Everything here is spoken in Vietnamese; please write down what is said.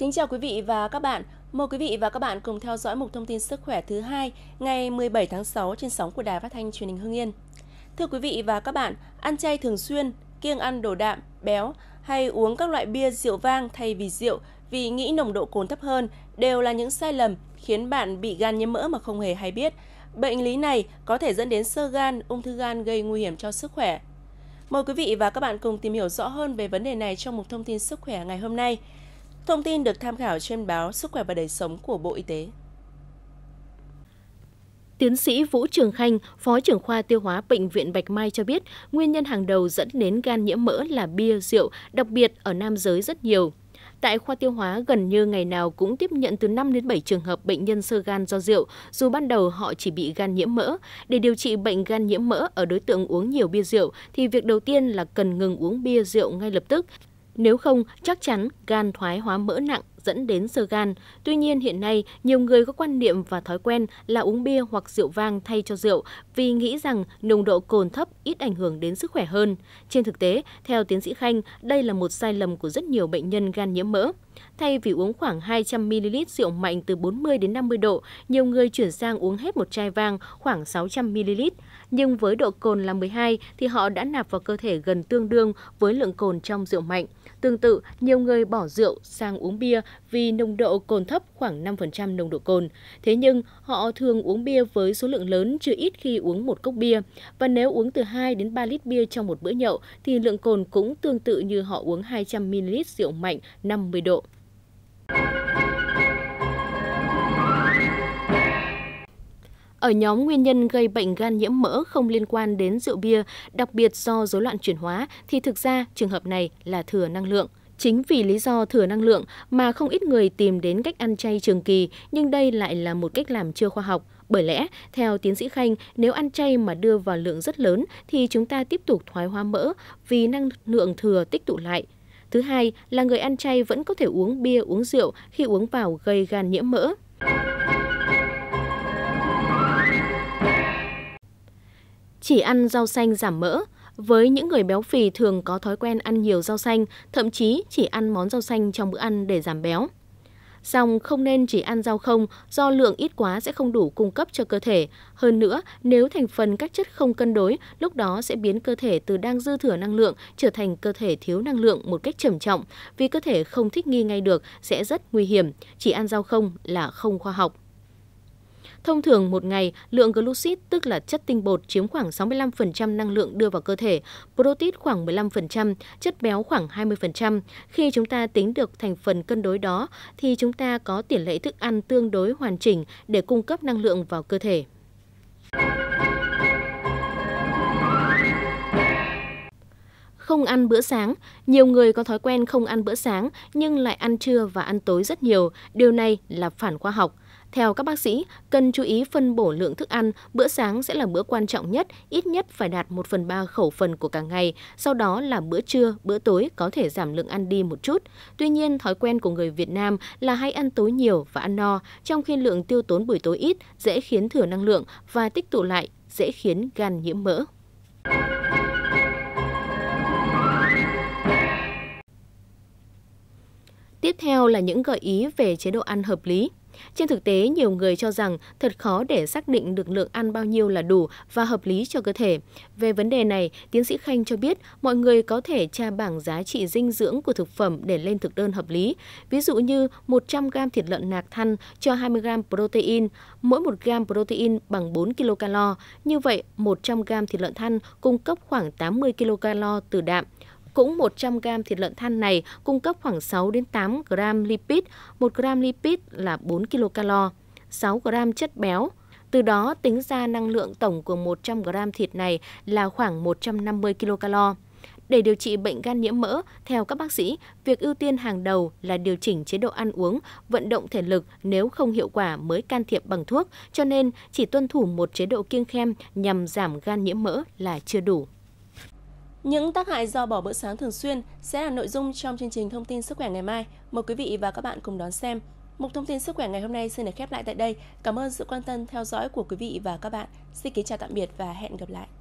Kính chào quý vị và các bạn. Mời quý vị và các bạn cùng theo dõi mục thông tin sức khỏe thứ hai ngày 17 tháng 6 trên sóng của Đài Phát thanh Truyền hình Hưng Yên. Thưa quý vị và các bạn, ăn chay thường xuyên, kiêng ăn đồ đạm, béo hay uống các loại bia rượu vang thay vì rượu vì nghĩ nồng độ cồn thấp hơn đều là những sai lầm khiến bạn bị gan nhiễm mỡ mà không hề hay biết. Bệnh lý này có thể dẫn đến sơ gan, ung thư gan gây nguy hiểm cho sức khỏe. Mời quý vị và các bạn cùng tìm hiểu rõ hơn về vấn đề này trong mục thông tin sức khỏe ngày hôm nay. Thông tin được tham khảo trên báo Sức khỏe và đời sống của Bộ Y tế. Tiến sĩ Vũ Trường Khanh, Phó trưởng khoa tiêu hóa Bệnh viện Bạch Mai cho biết, nguyên nhân hàng đầu dẫn đến gan nhiễm mỡ là bia, rượu, đặc biệt ở nam giới rất nhiều. Tại khoa tiêu hóa gần như ngày nào cũng tiếp nhận từ 5 đến 7 trường hợp bệnh nhân sơ gan do rượu, dù ban đầu họ chỉ bị gan nhiễm mỡ. Để điều trị bệnh gan nhiễm mỡ ở đối tượng uống nhiều bia rượu thì việc đầu tiên là cần ngừng uống bia rượu ngay lập tức. Nếu không, chắc chắn gan thoái hóa mỡ nặng dẫn đến sơ gan. Tuy nhiên hiện nay, nhiều người có quan niệm và thói quen là uống bia hoặc rượu vang thay cho rượu vì nghĩ rằng nồng độ cồn thấp ít ảnh hưởng đến sức khỏe hơn. Trên thực tế, theo tiến sĩ Khanh, đây là một sai lầm của rất nhiều bệnh nhân gan nhiễm mỡ. Thay vì uống khoảng 200ml rượu mạnh từ 40 đến 50 độ, nhiều người chuyển sang uống hết một chai vang khoảng 600ml nhưng với độ cồn là 12 thì họ đã nạp vào cơ thể gần tương đương với lượng cồn trong rượu mạnh. Tương tự, nhiều người bỏ rượu sang uống bia vì nồng độ cồn thấp khoảng 5% nồng độ cồn. Thế nhưng, họ thường uống bia với số lượng lớn chưa ít khi uống một cốc bia. Và nếu uống từ 2 đến 3 lít bia trong một bữa nhậu thì lượng cồn cũng tương tự như họ uống 200ml rượu mạnh 50 độ. Ở nhóm nguyên nhân gây bệnh gan nhiễm mỡ không liên quan đến rượu bia, đặc biệt do rối loạn chuyển hóa thì thực ra trường hợp này là thừa năng lượng. Chính vì lý do thừa năng lượng mà không ít người tìm đến cách ăn chay trường kỳ, nhưng đây lại là một cách làm chưa khoa học. Bởi lẽ, theo tiến sĩ Khanh, nếu ăn chay mà đưa vào lượng rất lớn thì chúng ta tiếp tục thoái hóa mỡ vì năng lượng thừa tích tụ lại. Thứ hai là người ăn chay vẫn có thể uống bia, uống rượu khi uống vào gây gan nhiễm mỡ. Chỉ ăn rau xanh giảm mỡ với những người béo phì thường có thói quen ăn nhiều rau xanh, thậm chí chỉ ăn món rau xanh trong bữa ăn để giảm béo. Song không nên chỉ ăn rau không do lượng ít quá sẽ không đủ cung cấp cho cơ thể. Hơn nữa, nếu thành phần các chất không cân đối, lúc đó sẽ biến cơ thể từ đang dư thừa năng lượng trở thành cơ thể thiếu năng lượng một cách trầm trọng. Vì cơ thể không thích nghi ngay được sẽ rất nguy hiểm. Chỉ ăn rau không là không khoa học. Thông thường một ngày, lượng glucid tức là chất tinh bột chiếm khoảng 65% năng lượng đưa vào cơ thể, protein khoảng 15%, chất béo khoảng 20%. Khi chúng ta tính được thành phần cân đối đó thì chúng ta có tỷ lệ thức ăn tương đối hoàn chỉnh để cung cấp năng lượng vào cơ thể. không ăn bữa sáng. Nhiều người có thói quen không ăn bữa sáng nhưng lại ăn trưa và ăn tối rất nhiều. Điều này là phản khoa học. Theo các bác sĩ, cần chú ý phân bổ lượng thức ăn, bữa sáng sẽ là bữa quan trọng nhất, ít nhất phải đạt 1 phần 3 khẩu phần của cả ngày, sau đó là bữa trưa, bữa tối có thể giảm lượng ăn đi một chút. Tuy nhiên, thói quen của người Việt Nam là hay ăn tối nhiều và ăn no, trong khi lượng tiêu tốn buổi tối ít dễ khiến thừa năng lượng và tích tụ lại dễ khiến gan nhiễm mỡ. Tiếp theo là những gợi ý về chế độ ăn hợp lý. Trên thực tế, nhiều người cho rằng thật khó để xác định được lượng ăn bao nhiêu là đủ và hợp lý cho cơ thể. Về vấn đề này, tiến sĩ Khanh cho biết mọi người có thể tra bảng giá trị dinh dưỡng của thực phẩm để lên thực đơn hợp lý. Ví dụ như 100 g thịt lợn nạc thăn cho 20 g protein, mỗi 1 g protein bằng 4 kcal. Như vậy, 100 g thịt lợn thăn cung cấp khoảng 80 kcal từ đạm. Cũng 100 g thịt lợn than này cung cấp khoảng 6 đến 8 g lipid, 1 g lipid là 4 kcal, 6 g chất béo. Từ đó tính ra năng lượng tổng của 100 g thịt này là khoảng 150 kcal. Để điều trị bệnh gan nhiễm mỡ, theo các bác sĩ, việc ưu tiên hàng đầu là điều chỉnh chế độ ăn uống, vận động thể lực nếu không hiệu quả mới can thiệp bằng thuốc, cho nên chỉ tuân thủ một chế độ kiêng khem nhằm giảm gan nhiễm mỡ là chưa đủ. Những tác hại do bỏ bữa sáng thường xuyên sẽ là nội dung trong chương trình thông tin sức khỏe ngày mai. Mời quý vị và các bạn cùng đón xem. Mục thông tin sức khỏe ngày hôm nay xin được khép lại tại đây. Cảm ơn sự quan tâm theo dõi của quý vị và các bạn. Xin kính chào tạm biệt và hẹn gặp lại.